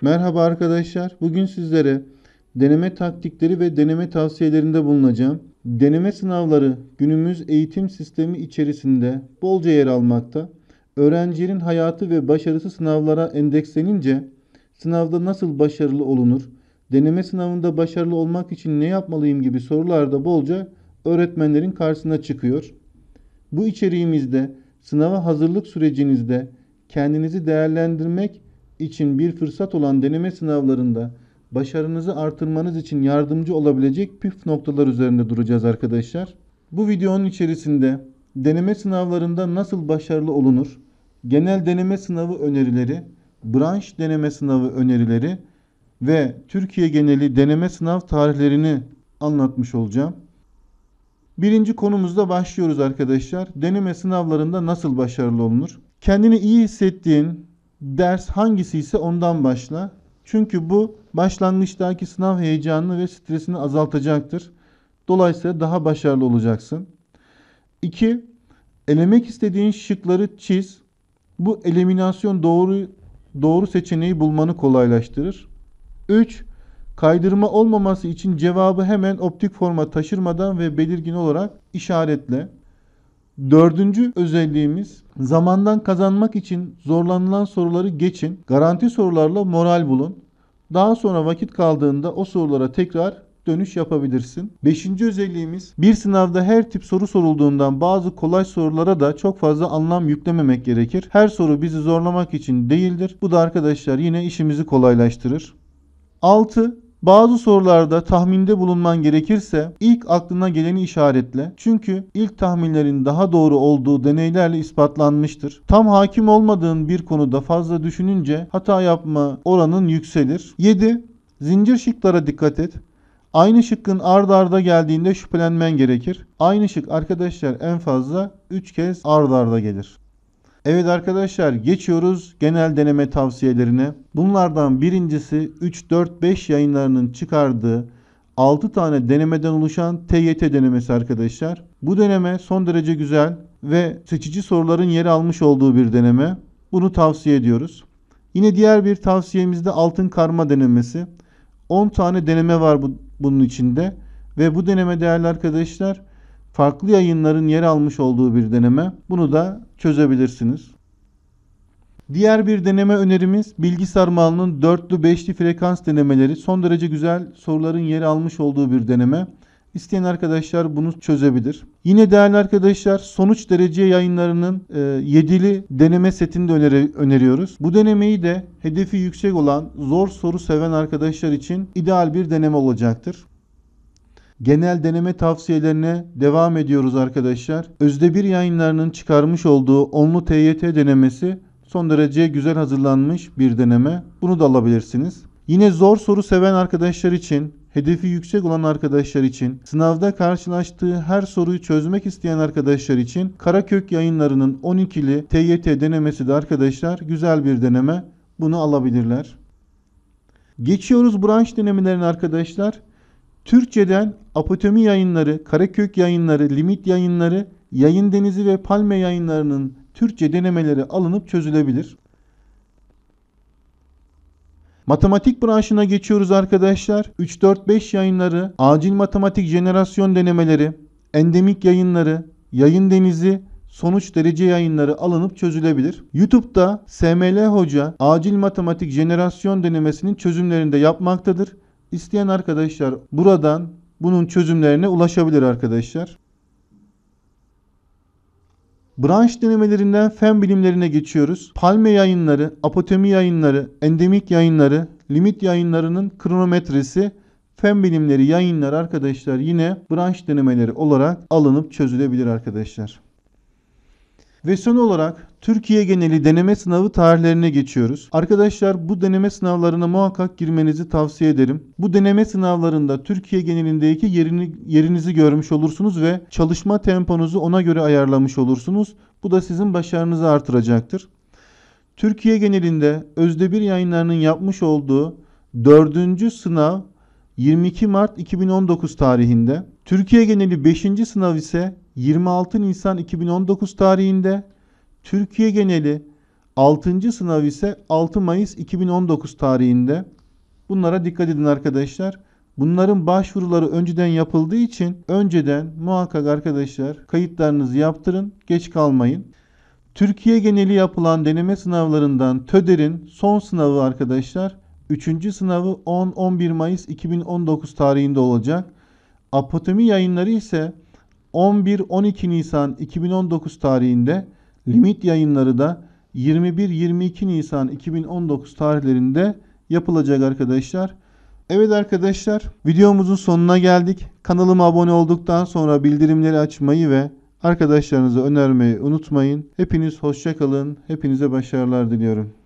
Merhaba arkadaşlar. Bugün sizlere deneme taktikleri ve deneme tavsiyelerinde bulunacağım. Deneme sınavları günümüz eğitim sistemi içerisinde bolca yer almakta. Öğrencinin hayatı ve başarısı sınavlara endekslenince sınavda nasıl başarılı olunur? Deneme sınavında başarılı olmak için ne yapmalıyım gibi sorularda bolca öğretmenlerin karşısına çıkıyor. Bu içeriğimizde sınava hazırlık sürecinizde kendinizi değerlendirmek için bir fırsat olan deneme sınavlarında başarınızı artırmanız için yardımcı olabilecek püf noktalar üzerinde duracağız arkadaşlar. Bu videonun içerisinde deneme sınavlarında nasıl başarılı olunur, genel deneme sınavı önerileri, branş deneme sınavı önerileri ve Türkiye geneli deneme sınav tarihlerini anlatmış olacağım. Birinci konumuzda başlıyoruz arkadaşlar. Deneme sınavlarında nasıl başarılı olunur? Kendini iyi hissettiğin, ders hangisi ise ondan başla. Çünkü bu başlangıçtaki sınav heyecanını ve stresini azaltacaktır. Dolayısıyla daha başarılı olacaksın. 2. Elemek istediğin şıkları çiz. Bu eliminasyon doğru doğru seçeneği bulmanı kolaylaştırır. 3. Kaydırma olmaması için cevabı hemen optik forma taşırmadan ve belirgin olarak işaretle. Dördüncü özelliğimiz zamandan kazanmak için zorlanılan soruları geçin. Garanti sorularla moral bulun. Daha sonra vakit kaldığında o sorulara tekrar dönüş yapabilirsin. Beşinci özelliğimiz bir sınavda her tip soru sorulduğundan bazı kolay sorulara da çok fazla anlam yüklememek gerekir. Her soru bizi zorlamak için değildir. Bu da arkadaşlar yine işimizi kolaylaştırır. Altı bazı sorularda tahminde bulunman gerekirse ilk aklına geleni işaretle. Çünkü ilk tahminlerin daha doğru olduğu deneylerle ispatlanmıştır. Tam hakim olmadığın bir konuda fazla düşününce hata yapma oranın yükselir. 7. Zincir şıklara dikkat et. Aynı şıkkın ard arda geldiğinde şüphelenmen gerekir. Aynı şık arkadaşlar en fazla 3 kez ard arda gelir. Evet arkadaşlar geçiyoruz genel deneme tavsiyelerine. Bunlardan birincisi 3-4-5 yayınlarının çıkardığı 6 tane denemeden oluşan TYT denemesi arkadaşlar. Bu deneme son derece güzel ve seçici soruların yeri almış olduğu bir deneme. Bunu tavsiye ediyoruz. Yine diğer bir tavsiyemiz de altın karma denemesi. 10 tane deneme var bu, bunun içinde ve bu deneme değerli arkadaşlar farklı yayınların yer almış olduğu bir deneme. Bunu da çözebilirsiniz. Diğer bir deneme önerimiz bilgi sarmalının dörtlü beşli frekans denemeleri. Son derece güzel soruların yer almış olduğu bir deneme. İsteyen arkadaşlar bunu çözebilir. Yine değerli arkadaşlar sonuç derece yayınlarının e, yedili deneme setini de öneri, öneriyoruz. Bu denemeyi de hedefi yüksek olan zor soru seven arkadaşlar için ideal bir deneme olacaktır genel deneme tavsiyelerine devam ediyoruz arkadaşlar. Özde bir yayınlarının çıkarmış olduğu onlu TYT denemesi son derece güzel hazırlanmış bir deneme. Bunu da alabilirsiniz. Yine zor soru seven arkadaşlar için, hedefi yüksek olan arkadaşlar için, sınavda karşılaştığı her soruyu çözmek isteyen arkadaşlar için Karakök yayınlarının 12'li TYT denemesi de arkadaşlar güzel bir deneme. Bunu alabilirler. Geçiyoruz branş denemelerine arkadaşlar. Türkçeden Apotomi yayınları, Karakök yayınları, Limit yayınları, Yayın Denizi ve Palme yayınlarının Türkçe denemeleri alınıp çözülebilir. Matematik branşına geçiyoruz arkadaşlar. 3-4-5 yayınları, acil matematik jenerasyon denemeleri, endemik yayınları, yayın denizi, sonuç derece yayınları alınıp çözülebilir. YouTube'da SML Hoca acil matematik jenerasyon denemesinin çözümlerinde yapmaktadır. İsteyen arkadaşlar buradan bunun çözümlerine ulaşabilir arkadaşlar. Branş denemelerinden fen bilimlerine geçiyoruz. Palme yayınları, apotemi yayınları, endemik yayınları, limit yayınlarının kronometresi fen bilimleri yayınları arkadaşlar yine branş denemeleri olarak alınıp çözülebilir arkadaşlar. Ve son olarak Türkiye geneli deneme sınavı tarihlerine geçiyoruz. Arkadaşlar bu deneme sınavlarına muhakkak girmenizi tavsiye ederim. Bu deneme sınavlarında Türkiye genelindeki yerini, yerinizi görmüş olursunuz ve çalışma temponuzu ona göre ayarlamış olursunuz. Bu da sizin başarınızı artıracaktır. Türkiye genelinde Özde Bir yayınlarının yapmış olduğu 4. sınav 22 Mart 2019 tarihinde. Türkiye geneli 5. sınav ise 26 Nisan 2019 tarihinde, Türkiye geneli 6. sınav ise 6 Mayıs 2019 tarihinde. Bunlara dikkat edin arkadaşlar. Bunların başvuruları önceden yapıldığı için önceden muhakkak arkadaşlar kayıtlarınızı yaptırın, geç kalmayın. Türkiye geneli yapılan deneme sınavlarından TÖDER'in son sınavı arkadaşlar 3. sınavı 10-11 Mayıs 2019 tarihinde olacak. Apotemi yayınları ise 11-12 Nisan 2019 tarihinde limit yayınları da 21-22 Nisan 2019 tarihlerinde yapılacak arkadaşlar. Evet arkadaşlar videomuzun sonuna geldik. Kanalıma abone olduktan sonra bildirimleri açmayı ve arkadaşlarınıza önermeyi unutmayın. Hepiniz hoşçakalın. Hepinize başarılar diliyorum.